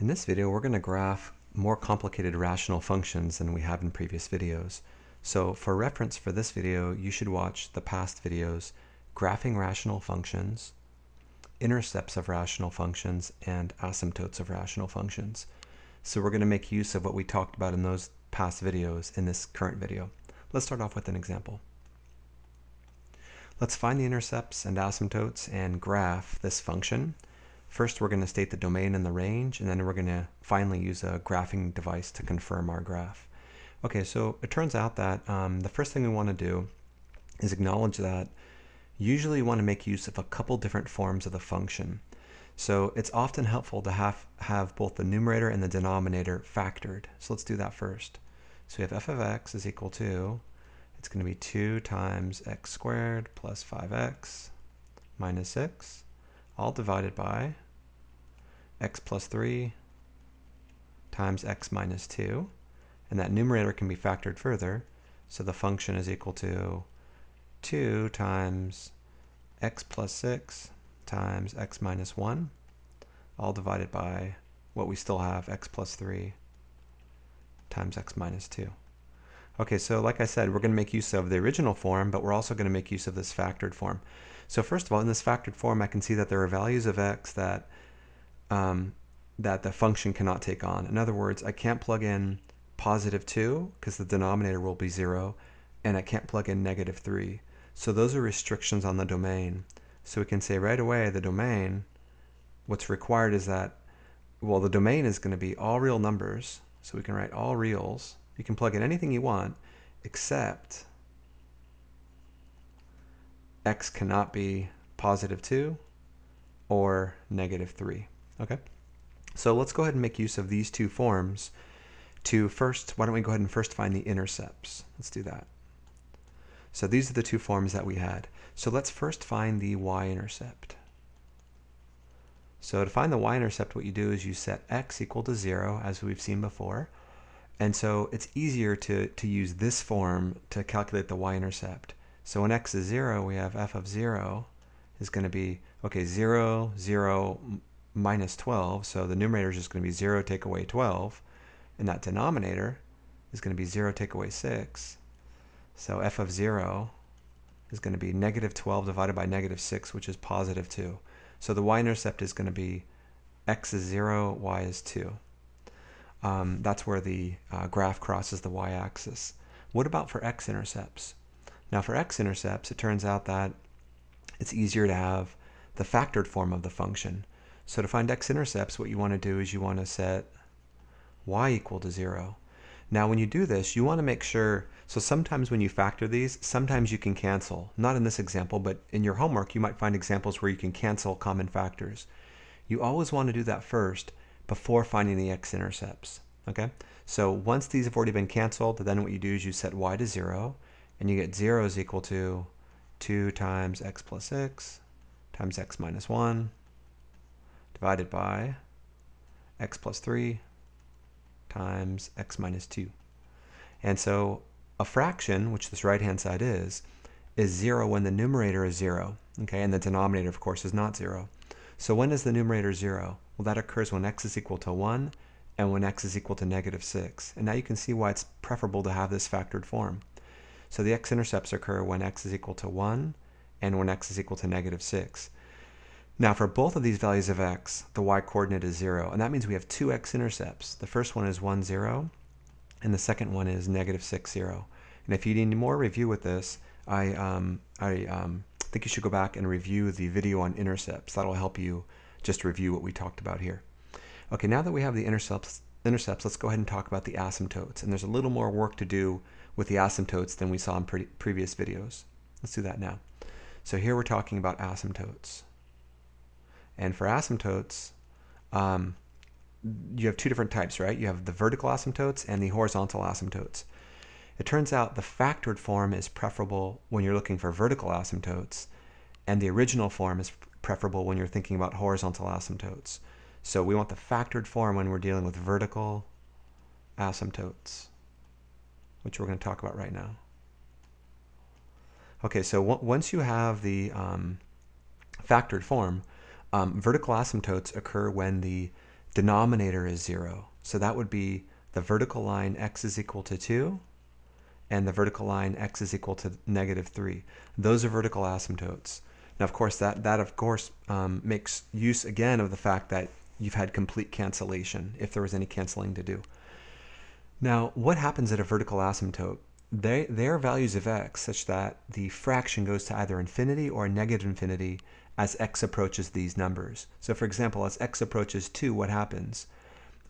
In this video, we're going to graph more complicated rational functions than we have in previous videos. So for reference for this video, you should watch the past videos, Graphing Rational Functions, Intercepts of Rational Functions, and Asymptotes of Rational Functions. So we're going to make use of what we talked about in those past videos in this current video. Let's start off with an example. Let's find the intercepts and asymptotes and graph this function. First, we're going to state the domain and the range, and then we're going to finally use a graphing device to confirm our graph. Okay, so it turns out that um, the first thing we want to do is acknowledge that usually you want to make use of a couple different forms of the function. So it's often helpful to have, have both the numerator and the denominator factored. So let's do that first. So we have f of x is equal to, it's going to be 2 times x squared plus 5x minus 6 all divided by x plus 3 times x minus 2. And that numerator can be factored further. So the function is equal to 2 times x plus 6 times x minus 1, all divided by what we still have, x plus 3 times x minus 2. Okay, so like I said, we're going to make use of the original form, but we're also going to make use of this factored form. So first of all, in this factored form, I can see that there are values of x that um, that the function cannot take on. In other words, I can't plug in positive 2 because the denominator will be 0, and I can't plug in negative 3. So those are restrictions on the domain. So we can say right away the domain, what's required is that, well, the domain is going to be all real numbers. So we can write all reals. You can plug in anything you want except x cannot be positive 2 or negative 3. Okay? So let's go ahead and make use of these two forms to first, why don't we go ahead and first find the intercepts. Let's do that. So these are the two forms that we had. So let's first find the y-intercept. So to find the y-intercept, what you do is you set x equal to 0, as we've seen before. And so it's easier to, to use this form to calculate the y-intercept. So when x is 0, we have f of 0 is going to be, okay, 0, 0, minus 12. So the numerator is just going to be 0 take away 12. And that denominator is going to be 0 take away 6. So f of 0 is going to be negative 12 divided by negative 6, which is positive 2. So the y-intercept is going to be x is 0, y is 2. Um, that's where the uh, graph crosses the y-axis. What about for x-intercepts? Now for x-intercepts, it turns out that it's easier to have the factored form of the function. So to find x-intercepts, what you want to do is you want to set y equal to 0. Now when you do this, you want to make sure, so sometimes when you factor these, sometimes you can cancel. Not in this example, but in your homework, you might find examples where you can cancel common factors. You always want to do that first before finding the x-intercepts, okay? So once these have already been canceled, then what you do is you set y to 0, and you get 0 is equal to 2 times x plus 6 times x minus 1 divided by x plus 3 times x minus 2. And so a fraction, which this right-hand side is, is 0 when the numerator is 0. Okay, and the denominator, of course, is not 0. So when is the numerator 0? Well, that occurs when x is equal to 1 and when x is equal to negative 6. And now you can see why it's preferable to have this factored form. So the x-intercepts occur when x is equal to 1 and when x is equal to negative 6. Now for both of these values of x, the y-coordinate is 0, and that means we have two x-intercepts. The first one is 1, 0, and the second one is negative 6, 0. And if you need more review with this, I, um, I um, think you should go back and review the video on intercepts. That'll help you just review what we talked about here. Okay, now that we have the intercepts, intercepts let's go ahead and talk about the asymptotes. And there's a little more work to do with the asymptotes than we saw in pre previous videos. Let's do that now. So here we're talking about asymptotes. And for asymptotes, um, you have two different types, right? You have the vertical asymptotes and the horizontal asymptotes. It turns out the factored form is preferable when you're looking for vertical asymptotes, and the original form is preferable when you're thinking about horizontal asymptotes. So we want the factored form when we're dealing with vertical asymptotes which we're going to talk about right now. Okay, so once you have the um, factored form, um, vertical asymptotes occur when the denominator is zero. So that would be the vertical line x is equal to 2 and the vertical line x is equal to negative 3. Those are vertical asymptotes. Now, of course, that, that of course um, makes use again of the fact that you've had complete cancellation if there was any canceling to do. Now what happens at a vertical asymptote? They, they are values of x such that the fraction goes to either infinity or negative infinity as x approaches these numbers. So for example, as x approaches 2, what happens?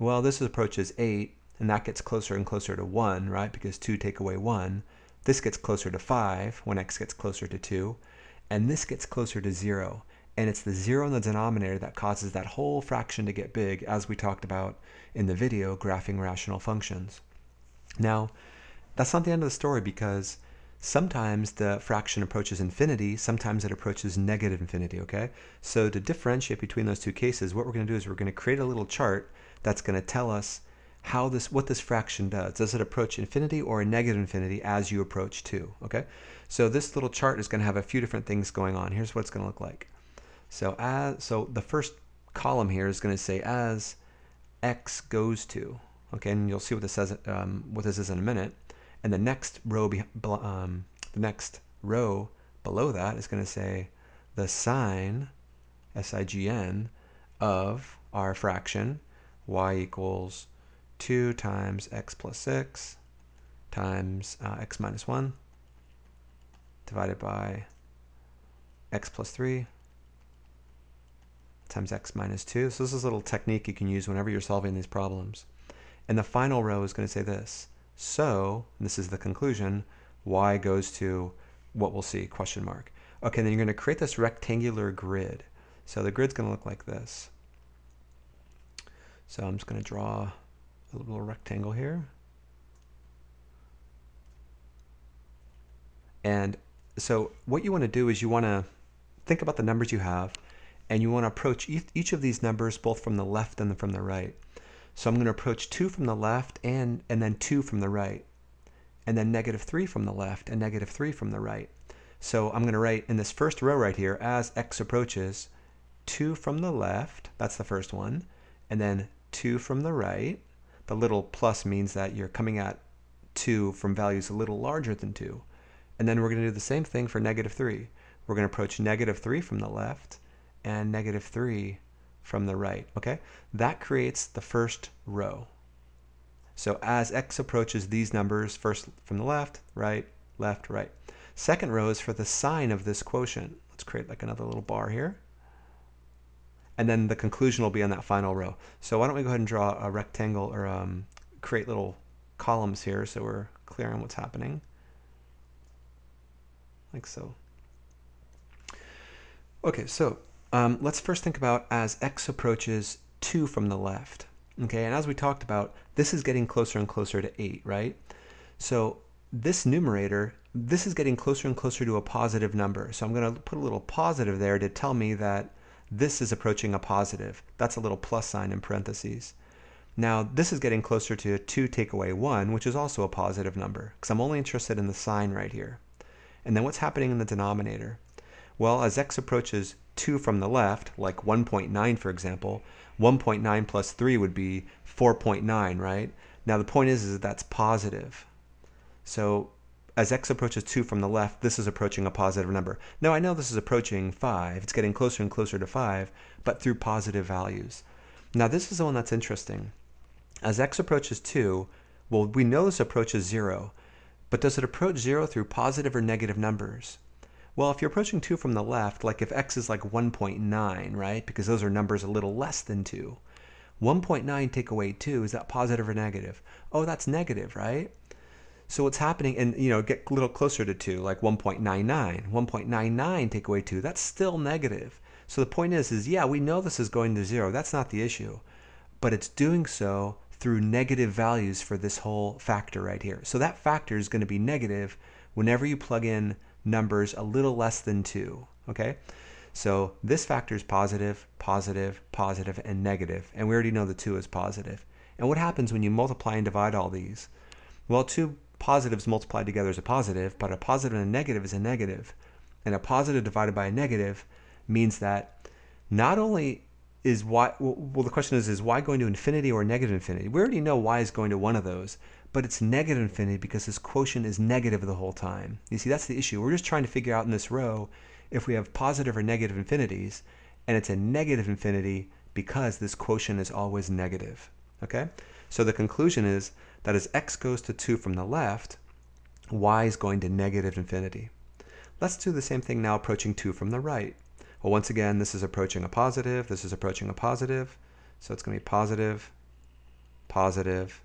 Well, this approaches 8, and that gets closer and closer to 1, right? Because 2 take away 1. This gets closer to 5 when x gets closer to 2, and this gets closer to 0 and it's the zero in the denominator that causes that whole fraction to get big, as we talked about in the video, graphing rational functions. Now, that's not the end of the story because sometimes the fraction approaches infinity, sometimes it approaches negative infinity, okay? So to differentiate between those two cases, what we're gonna do is we're gonna create a little chart that's gonna tell us how this what this fraction does. Does it approach infinity or a negative infinity as you approach 2? Okay? So this little chart is going to have a few different things going on. Here's what it's going to look like. So as so the first column here is going to say as x goes to. Okay, and you'll see what this says um, what this is in a minute. And the next row be, um, the next row below that is going to say the sine S-I-G-N of our fraction y equals 2 times x plus 6 times uh, x minus 1 divided by x plus 3 times x minus 2. So this is a little technique you can use whenever you're solving these problems. And the final row is going to say this. So, this is the conclusion, y goes to what we'll see, question mark. Okay, then you're going to create this rectangular grid. So the grid's going to look like this. So I'm just going to draw a little rectangle here. And so what you want to do is you want to think about the numbers you have and you want to approach each of these numbers both from the left and from the right. So I'm going to approach 2 from the left and, and then 2 from the right, and then negative 3 from the left and negative 3 from the right. So I'm going to write in this first row right here, as x approaches, 2 from the left, that's the first one, and then 2 from the right. The little plus means that you're coming at 2 from values a little larger than 2. And then we're going to do the same thing for negative 3. We're going to approach negative 3 from the left, and negative 3 from the right, okay? That creates the first row. So as x approaches these numbers, first from the left, right, left, right. Second row is for the sign of this quotient. Let's create like another little bar here. And then the conclusion will be on that final row. So why don't we go ahead and draw a rectangle or um, create little columns here so we're clear on what's happening. Like so. Okay, so um, let's first think about as x approaches 2 from the left. Okay, and as we talked about, this is getting closer and closer to 8, right? So this numerator, this is getting closer and closer to a positive number. So I'm going to put a little positive there to tell me that this is approaching a positive. That's a little plus sign in parentheses. Now, this is getting closer to 2 take away 1, which is also a positive number, because I'm only interested in the sign right here. And then what's happening in the denominator? Well, as x approaches 2 from the left, like 1.9 for example, 1.9 plus 3 would be 4.9, right? Now the point is, is that that's positive. So as x approaches 2 from the left, this is approaching a positive number. Now I know this is approaching 5, it's getting closer and closer to 5, but through positive values. Now this is the one that's interesting. As x approaches 2, well, we know this approaches 0, but does it approach 0 through positive or negative numbers? Well, if you're approaching 2 from the left, like if x is like 1.9, right? Because those are numbers a little less than 2. 1.9 take away 2, is that positive or negative? Oh, that's negative, right? So what's happening, and you know, get a little closer to 2, like 1.99. 1.99 take away 2, that's still negative. So the point is, is yeah, we know this is going to 0. That's not the issue. But it's doing so through negative values for this whole factor right here. So that factor is going to be negative whenever you plug in numbers a little less than 2, okay? So this factor is positive, positive, positive, and negative, and we already know the 2 is positive. And what happens when you multiply and divide all these? Well, two positives multiplied together is a positive, but a positive and a negative is a negative. And a positive divided by a negative means that not only is why well the question is is why going to infinity or negative infinity we already know y is going to one of those but it's negative infinity because this quotient is negative the whole time you see that's the issue we're just trying to figure out in this row if we have positive or negative infinities and it's a negative infinity because this quotient is always negative okay so the conclusion is that as x goes to 2 from the left y is going to negative infinity let's do the same thing now approaching 2 from the right well, once again, this is approaching a positive. This is approaching a positive. So it's going to be positive, positive,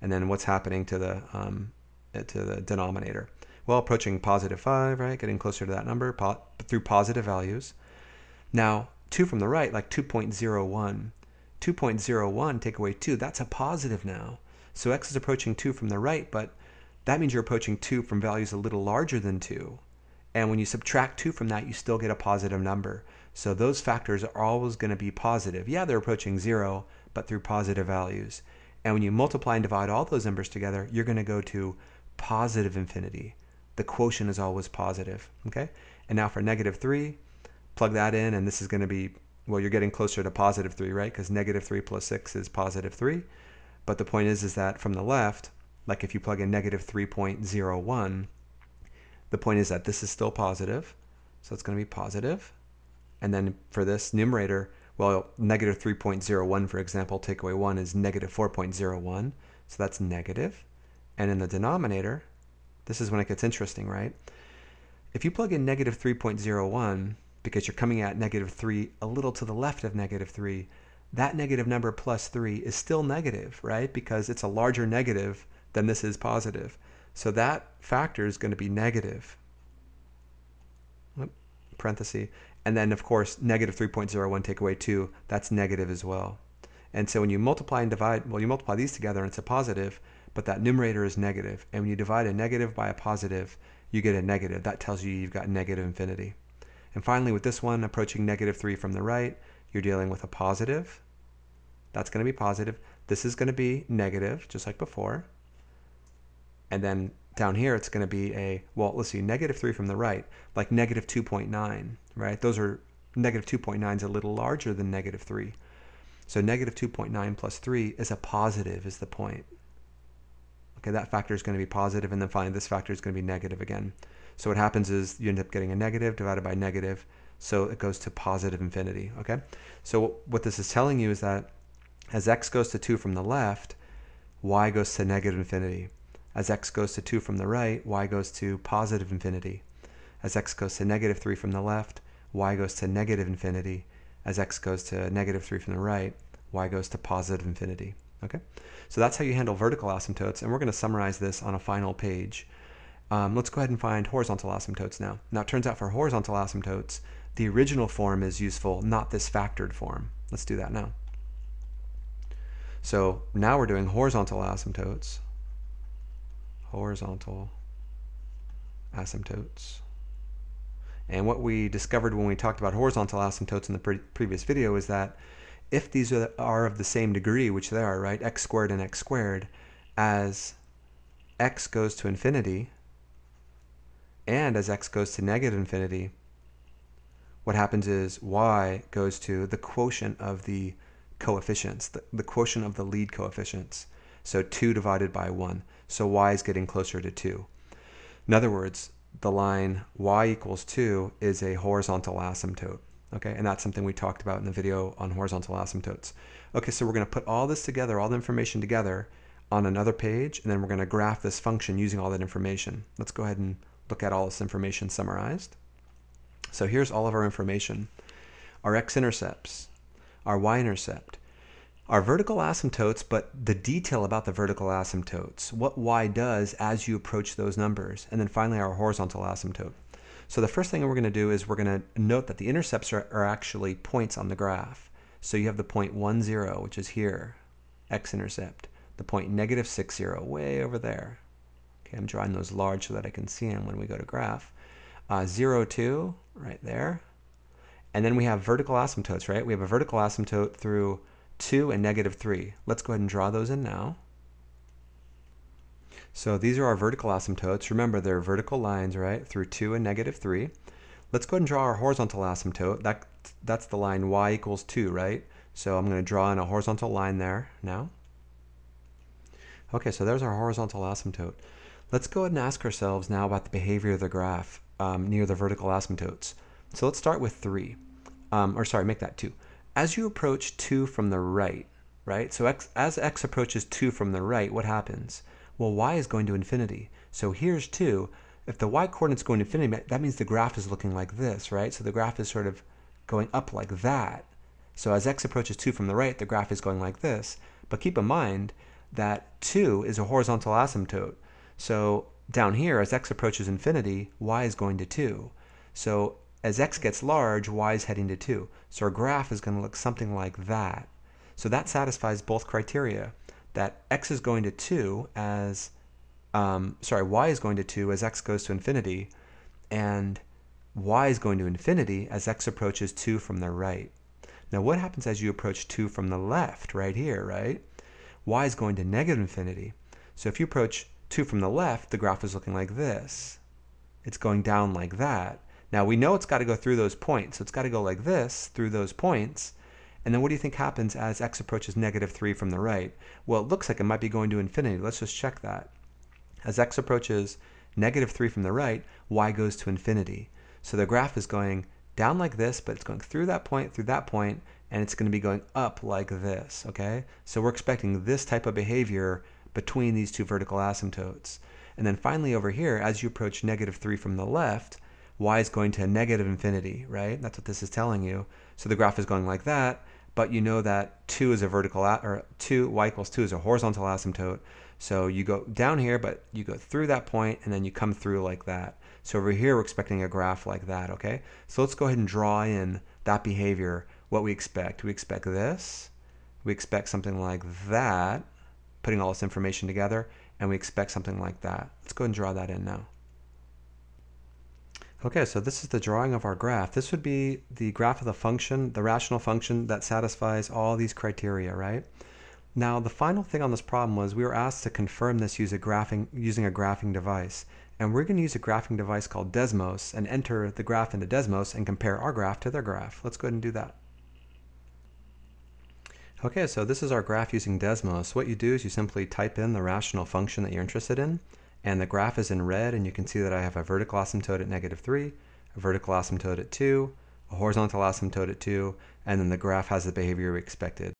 and then what's happening to the um, eh, to the denominator? Well, approaching positive 5, right? Getting closer to that number po through positive values. Now, 2 from the right, like 2.01. 2.01, take away 2, that's a positive now. So x is approaching 2 from the right, but that means you're approaching 2 from values a little larger than 2. And when you subtract 2 from that, you still get a positive number. So those factors are always going to be positive. Yeah, they're approaching 0, but through positive values. And when you multiply and divide all those numbers together, you're going to go to positive infinity. The quotient is always positive, okay? And now for negative 3, plug that in, and this is going to be, well, you're getting closer to positive 3, right? Because negative 3 plus 6 is positive 3. But the point is, is that from the left, like if you plug in negative 3.01, the point is that this is still positive, so it's going to be positive. And then for this numerator, well, negative 3.01, for example, take away 1 is negative 4.01, so that's negative. And in the denominator, this is when it gets interesting, right? If you plug in negative 3.01, because you're coming at negative 3 a little to the left of negative 3, that negative number plus 3 is still negative, right? Because it's a larger negative than this is positive. So that factor is going to be negative. Parenthesis. And then, of course, negative 3.01 take away 2, that's negative as well. And so when you multiply and divide, well, you multiply these together and it's a positive, but that numerator is negative. And when you divide a negative by a positive, you get a negative. That tells you you've got negative infinity. And finally, with this one, approaching negative 3 from the right, you're dealing with a positive. That's going to be positive. This is going to be negative, just like before. And then down here, it's going to be a, well, let's see, negative 3 from the right, like negative 2.9, right? Those are, negative 2.9 is a little larger than negative 3. So negative 2.9 plus 3 is a positive, is the point. Okay, that factor is going to be positive, and then finally this factor is going to be negative again. So what happens is you end up getting a negative divided by negative, so it goes to positive infinity, okay? So what this is telling you is that as x goes to 2 from the left, y goes to negative infinity. As x goes to 2 from the right, y goes to positive infinity. As x goes to negative 3 from the left, y goes to negative infinity. As x goes to negative 3 from the right, y goes to positive infinity. Okay, So that's how you handle vertical asymptotes, and we're going to summarize this on a final page. Um, let's go ahead and find horizontal asymptotes now. Now it turns out for horizontal asymptotes, the original form is useful, not this factored form. Let's do that now. So now we're doing horizontal asymptotes horizontal asymptotes. And what we discovered when we talked about horizontal asymptotes in the pre previous video is that if these are, are of the same degree, which they are, right, x squared and x squared, as x goes to infinity and as x goes to negative infinity, what happens is y goes to the quotient of the coefficients, the, the quotient of the lead coefficients so 2 divided by 1. So y is getting closer to 2. In other words, the line y equals 2 is a horizontal asymptote. Okay, and that's something we talked about in the video on horizontal asymptotes. Okay, so we're going to put all this together, all the information together on another page, and then we're going to graph this function using all that information. Let's go ahead and look at all this information summarized. So here's all of our information. Our x-intercepts, our y-intercept, are vertical asymptotes, but the detail about the vertical asymptotes, what y does as you approach those numbers, and then finally our horizontal asymptote. So the first thing we're going to do is we're going to note that the intercepts are, are actually points on the graph. So you have the point 1, 0, which is here, x-intercept, the point negative 6, 0, way over there. Okay, I'm drawing those large so that I can see them when we go to graph. Uh, 0, 2, right there. And then we have vertical asymptotes, right? We have a vertical asymptote through 2 and negative 3. Let's go ahead and draw those in now. So these are our vertical asymptotes. Remember, they're vertical lines, right, through 2 and negative 3. Let's go ahead and draw our horizontal asymptote. That, that's the line y equals 2, right? So I'm going to draw in a horizontal line there now. Okay, so there's our horizontal asymptote. Let's go ahead and ask ourselves now about the behavior of the graph um, near the vertical asymptotes. So let's start with 3. Um, or sorry, make that 2 as you approach 2 from the right, right? So x, as x approaches 2 from the right, what happens? Well, y is going to infinity. So here's 2. If the y coordinate's going to infinity, that means the graph is looking like this, right? So the graph is sort of going up like that. So as x approaches 2 from the right, the graph is going like this. But keep in mind that 2 is a horizontal asymptote. So down here, as x approaches infinity, y is going to 2. So as x gets large, y is heading to 2. So our graph is going to look something like that. So that satisfies both criteria, that x is going to 2 as, um, sorry, y is going to 2 as x goes to infinity, and y is going to infinity as x approaches 2 from the right. Now what happens as you approach 2 from the left, right here, right? y is going to negative infinity. So if you approach 2 from the left, the graph is looking like this. It's going down like that. Now we know it's got to go through those points, so it's got to go like this through those points. And then what do you think happens as x approaches negative 3 from the right? Well, it looks like it might be going to infinity. Let's just check that. As x approaches negative 3 from the right, y goes to infinity. So the graph is going down like this, but it's going through that point, through that point, and it's going to be going up like this, okay? So we're expecting this type of behavior between these two vertical asymptotes. And then finally over here, as you approach negative 3 from the left, y is going to negative infinity, right? That's what this is telling you. So the graph is going like that, but you know that 2 is a vertical, or 2, y equals 2 is a horizontal asymptote. So you go down here, but you go through that point, and then you come through like that. So over here, we're expecting a graph like that, okay? So let's go ahead and draw in that behavior, what we expect. We expect this, we expect something like that, putting all this information together, and we expect something like that. Let's go ahead and draw that in now. Okay, so this is the drawing of our graph. This would be the graph of the function, the rational function that satisfies all these criteria, right? Now, the final thing on this problem was we were asked to confirm this using a graphing, using a graphing device. And we're going to use a graphing device called Desmos and enter the graph into Desmos and compare our graph to their graph. Let's go ahead and do that. Okay, so this is our graph using Desmos. What you do is you simply type in the rational function that you're interested in and the graph is in red and you can see that I have a vertical asymptote at negative 3, a vertical asymptote at 2, a horizontal asymptote at 2, and then the graph has the behavior we expected.